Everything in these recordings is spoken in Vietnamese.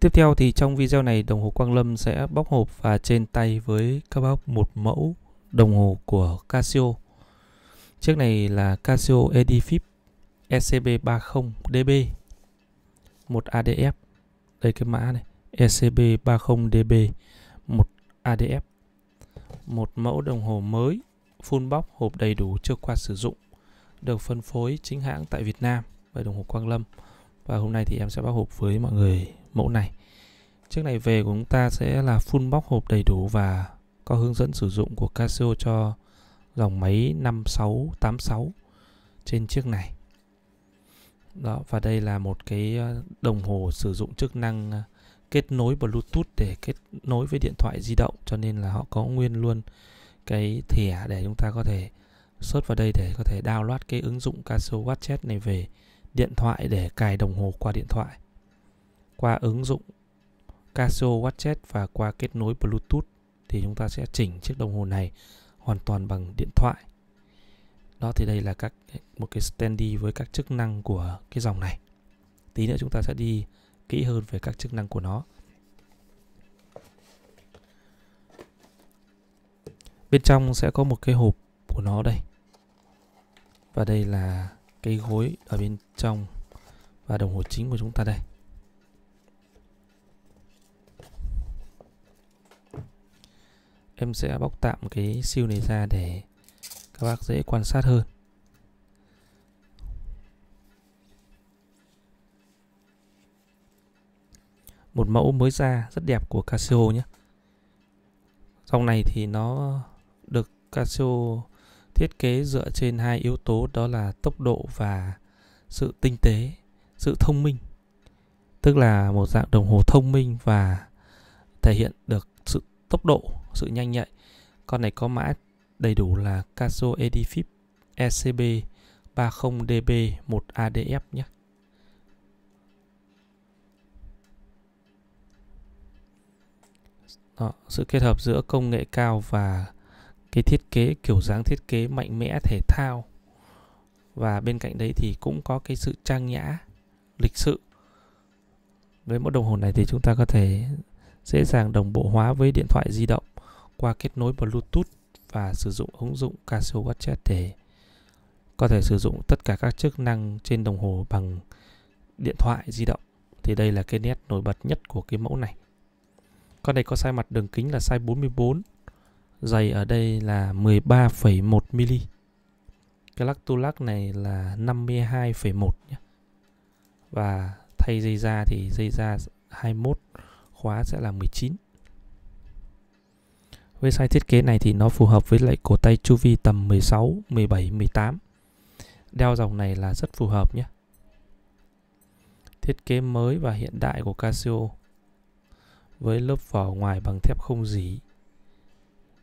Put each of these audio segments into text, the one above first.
Tiếp theo thì trong video này đồng hồ Quang Lâm sẽ bóc hộp và trên tay với các bác một mẫu đồng hồ của Casio. Chiếc này là Casio Edifip ECB30DB 1ADF. Đây cái mã này, ECB30DB 1ADF. Một mẫu đồng hồ mới, full box hộp đầy đủ chưa qua sử dụng, được phân phối chính hãng tại Việt Nam bởi đồng hồ Quang Lâm. Và hôm nay thì em sẽ bóc hộp với mọi người mẫu này chiếc này về của chúng ta sẽ là full box hộp đầy đủ và có hướng dẫn sử dụng của Casio cho dòng máy 5686 trên chiếc này đó và đây là một cái ờ, đồng hồ sử dụng chức năng ờ, kết nối Bluetooth để kết nối với điện thoại di động cho nên là họ có nguyên luôn cái thẻ để chúng ta có thể search vào đây để có thể download cái ứng dụng Casio Watch này về điện thoại để cài đồng hồ qua điện thoại qua ứng dụng Casio Watchet và qua kết nối Bluetooth thì chúng ta sẽ chỉnh chiếc đồng hồ này hoàn toàn bằng điện thoại. Đó thì đây là các một cái standy với các chức năng của cái dòng này. Tí nữa chúng ta sẽ đi kỹ hơn về các chức năng của nó. Bên trong sẽ có một cái hộp của nó đây. Và đây là cái gối ở bên trong và đồng hồ chính của chúng ta đây. em sẽ bóc tạm cái siêu này ra để các bác dễ quan sát hơn một mẫu mới ra rất đẹp của Casio nhé dòng này thì nó được Casio thiết kế dựa trên hai yếu tố đó là tốc độ và sự tinh tế sự thông minh tức là một dạng đồng hồ thông minh và thể hiện được sự tốc độ sự nhanh nhạy. Con này có mã đầy đủ là Caso Edifip ECB 30DB1ADF nhé. Đó, sự kết hợp giữa công nghệ cao và cái thiết kế kiểu dáng thiết kế mạnh mẽ thể thao và bên cạnh đấy thì cũng có cái sự trang nhã lịch sự với mẫu đồng hồ này thì chúng ta có thể dễ dàng đồng bộ hóa với điện thoại di động qua kết nối Bluetooth và sử dụng ứng dụng Casio Watch để có thể sử dụng tất cả các chức năng trên đồng hồ bằng điện thoại di động. Thì đây là cái nét nổi bật nhất của cái mẫu này. Con này có size mặt đường kính là size 44, dày ở đây là 13,1 mm. Cái lắc tu lắc này là 52,1 nhé. Và thay dây da thì dây da 21 khóa sẽ là 19 với size thiết kế này thì nó phù hợp với lại cổ tay chu vi tầm 16, 17, 18. Đeo dòng này là rất phù hợp nhé. Thiết kế mới và hiện đại của Casio với lớp vỏ ngoài bằng thép không dỉ.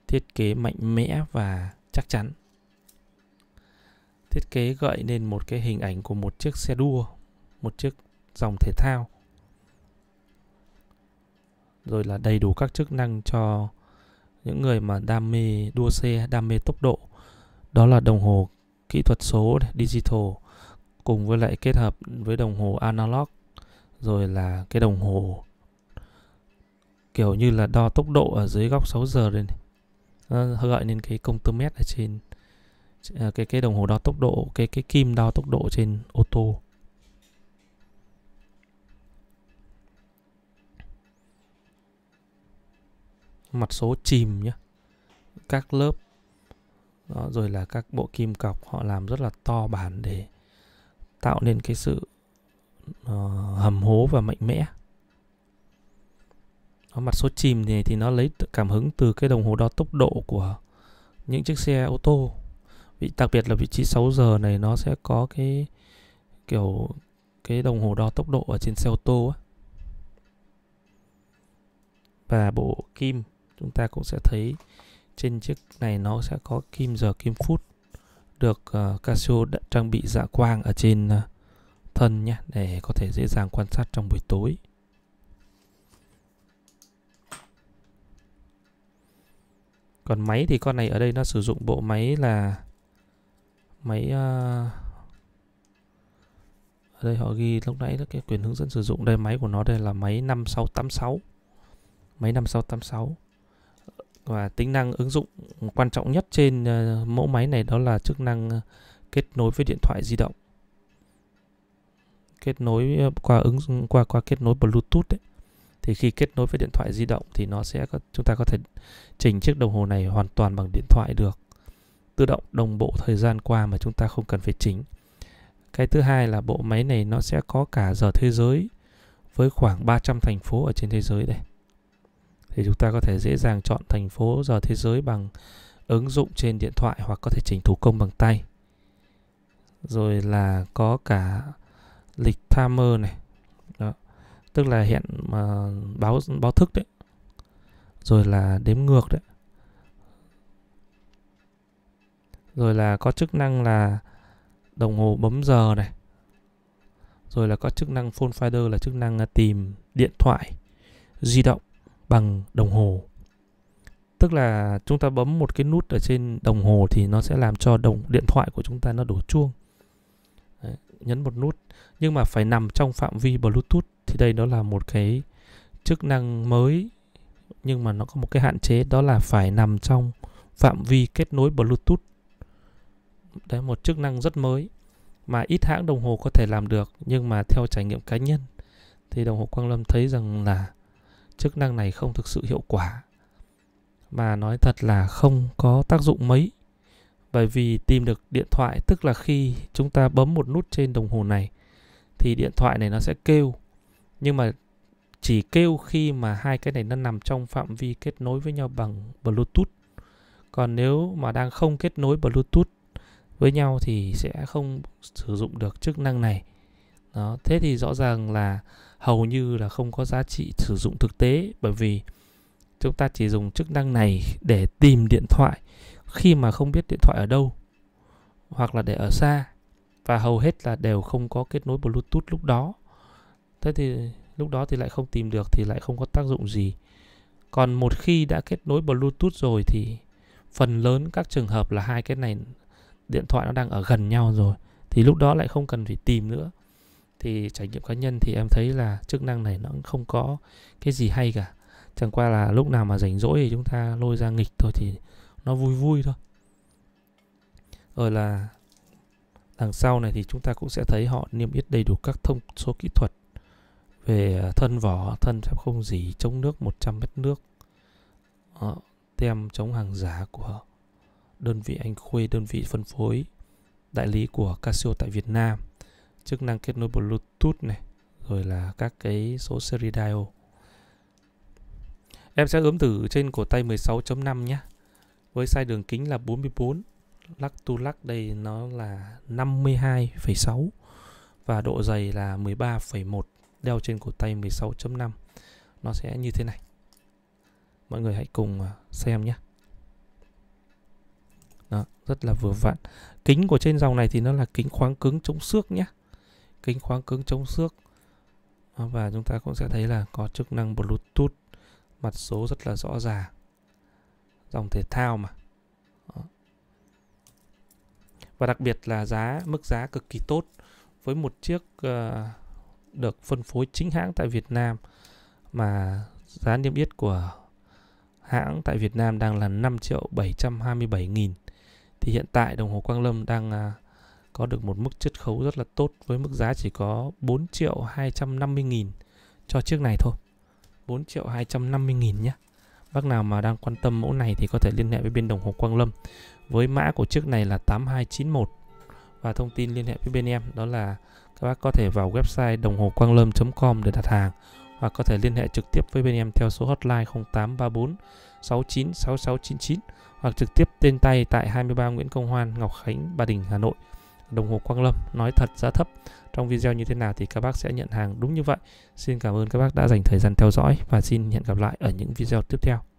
Thiết kế mạnh mẽ và chắc chắn. Thiết kế gợi nên một cái hình ảnh của một chiếc xe đua, một chiếc dòng thể thao. Rồi là đầy đủ các chức năng cho những người mà đam mê đua xe đam mê tốc độ đó là đồng hồ kỹ thuật số digital cùng với lại kết hợp với đồng hồ analog rồi là cái đồng hồ kiểu như là đo tốc độ ở dưới góc 6 giờ đây này. Nó gợi lên cái công tơ mét ở trên à, cái cái đồng hồ đo tốc độ cái cái kim đo tốc độ trên ô tô mặt số chìm nhé các lớp đó, rồi là các bộ kim cọc họ làm rất là to bản để tạo nên cái sự uh, hầm hố và mạnh mẽ đó, mặt số chìm này thì nó lấy cảm hứng từ cái đồng hồ đo tốc độ của những chiếc xe ô tô vị đặc biệt là vị trí 6 giờ này nó sẽ có cái kiểu cái đồng hồ đo tốc độ ở trên xe ô tô á và bộ kim chúng ta cũng sẽ thấy trên chiếc này nó sẽ có kim giờ kim phút được uh, Casio đã trang bị dạ quang ở trên uh, thân nhé để có thể dễ dàng quan sát trong buổi tối còn máy thì con này ở đây nó sử dụng bộ máy là máy uh, ở đây họ ghi lúc nãy cái quyền hướng dẫn sử dụng đây máy của nó đây là máy 5686 máy 5686 và tính năng ứng dụng quan trọng nhất trên ờ, mẫu máy này đó là chức năng ờ, kết nối với điện thoại di động kết nối ờ, qua ứng qua qua kết nối bluetooth ấy. thì khi kết nối với điện thoại di động thì nó sẽ có, chúng ta có thể chỉnh chiếc đồng hồ này hoàn toàn bằng điện thoại được tự động đồng bộ thời gian qua mà chúng ta không cần phải chỉnh cái thứ hai là bộ máy này nó sẽ có cả giờ thế giới với khoảng 300 thành phố ở trên thế giới đây thì chúng ta có thể dễ dàng chọn thành phố giờ thế giới bằng ứng dụng trên điện thoại hoặc có thể chỉnh thủ công bằng tay rồi là có cả lịch timer này Đó. tức là hẹn mà ờ, báo báo thức đấy rồi là đếm ngược đấy rồi là có chức năng là đồng hồ bấm giờ này rồi là có chức năng phone finder là chức năng ờ, tìm điện thoại di động bằng đồng hồ tức là chúng ta bấm một cái nút ở trên đồng hồ thì nó sẽ làm cho đồng điện thoại của chúng ta nó đổ chuông Đấy, nhấn một nút nhưng mà phải nằm trong phạm vi bluetooth thì đây đó là một cái chức năng mới nhưng mà nó có một cái hạn chế đó là phải nằm trong phạm vi kết nối bluetooth đấy một chức năng rất mới mà ít hãng đồng hồ có thể làm được nhưng mà theo trải nghiệm cá nhân thì đồng hồ Quang Lâm thấy rằng là chức năng này không thực sự hiệu quả mà nói thật là không có tác dụng mấy bởi vì tìm được điện thoại tức là khi chúng ta bấm một nút trên đồng hồ này thì điện thoại này nó sẽ kêu nhưng mà chỉ kêu khi mà hai cái này nó nằm trong phạm vi kết nối với nhau bằng bluetooth còn nếu mà đang không kết nối bluetooth với nhau thì sẽ không sử dụng được chức năng này đó thế thì rõ ràng là hầu như là không có giá trị sử dụng thực tế bởi vì chúng ta chỉ dùng chức năng này để tìm điện thoại khi mà không biết điện thoại ở đâu hoặc là để ở xa và hầu hết là đều không có kết nối bluetooth lúc đó thế thì lúc đó thì lại không tìm được thì lại không có tác dụng gì còn một khi đã kết nối bluetooth rồi thì phần lớn các trường hợp là hai cái này điện thoại nó đang ở gần nhau rồi thì lúc đó lại không cần phải tìm nữa thì trải nghiệm cá nhân thì em thấy là chức năng này nó cũng không có cái gì hay cả chẳng qua là lúc nào mà rảnh rỗi thì chúng ta lôi ra nghịch thôi thì nó vui vui thôi rồi là đằng sau này thì chúng ta cũng sẽ thấy họ niêm yết đầy đủ các thông số kỹ thuật về à, thân vỏ thân thép không dỉ chống nước 100 mét nước Đó, tem chống hàng giả của đơn vị anh khuê đơn vị phân phối đại lý của Casio tại Việt Nam chức năng kết nối Bluetooth này rồi là các cái số seri dial em sẽ ướm thử trên cổ tay 16.5 nhé với size đường kính là 44 lắc tu lắc đây nó là 52,6 và độ dày là 13,1 đeo trên cổ tay 16.5 nó sẽ như thế này mọi người hãy cùng à, xem nhé Đó, rất là vừa vặn kính của trên dòng này thì nó là kính khoáng cứng chống xước nhé kính khoáng cứng chống xước ờ, và chúng ta cũng sẽ thấy là có chức năng Bluetooth mặt số rất là rõ ràng dòng thể thao mà và đặc biệt là giá mức giá cực kỳ tốt với một chiếc uh, được phân phối chính hãng tại Việt Nam mà giá niêm yết của hãng tại Việt Nam đang là 5 triệu 727 nghìn thì hiện tại đồng hồ Quang Lâm đang uh, có được một mức chiết khấu rất là tốt với mức giá chỉ có 4 triệu 250 nghìn cho chiếc này thôi 4 triệu 250 nghìn nhé Bác nào mà đang quan tâm mẫu này thì có thể liên hệ với bên đồng hồ Quang Lâm với mã của chiếc này là 8291 và thông tin liên hệ với bên em đó là các bác có thể vào website đồng hồ quang lâm.com để đặt hàng hoặc có thể liên hệ trực tiếp với bên em theo số hotline 0834 69 6699 hoặc trực tiếp tên tay tại 23 Nguyễn Công Hoan, Ngọc Khánh, Ba Đình, Hà Nội đồng hồ Quang Lâm nói thật giá thấp trong video như thế nào thì các bác sẽ nhận hàng đúng như vậy. Xin cảm ơn các bác đã dành thời gian theo dõi và xin hẹn gặp lại ở những video tiếp theo.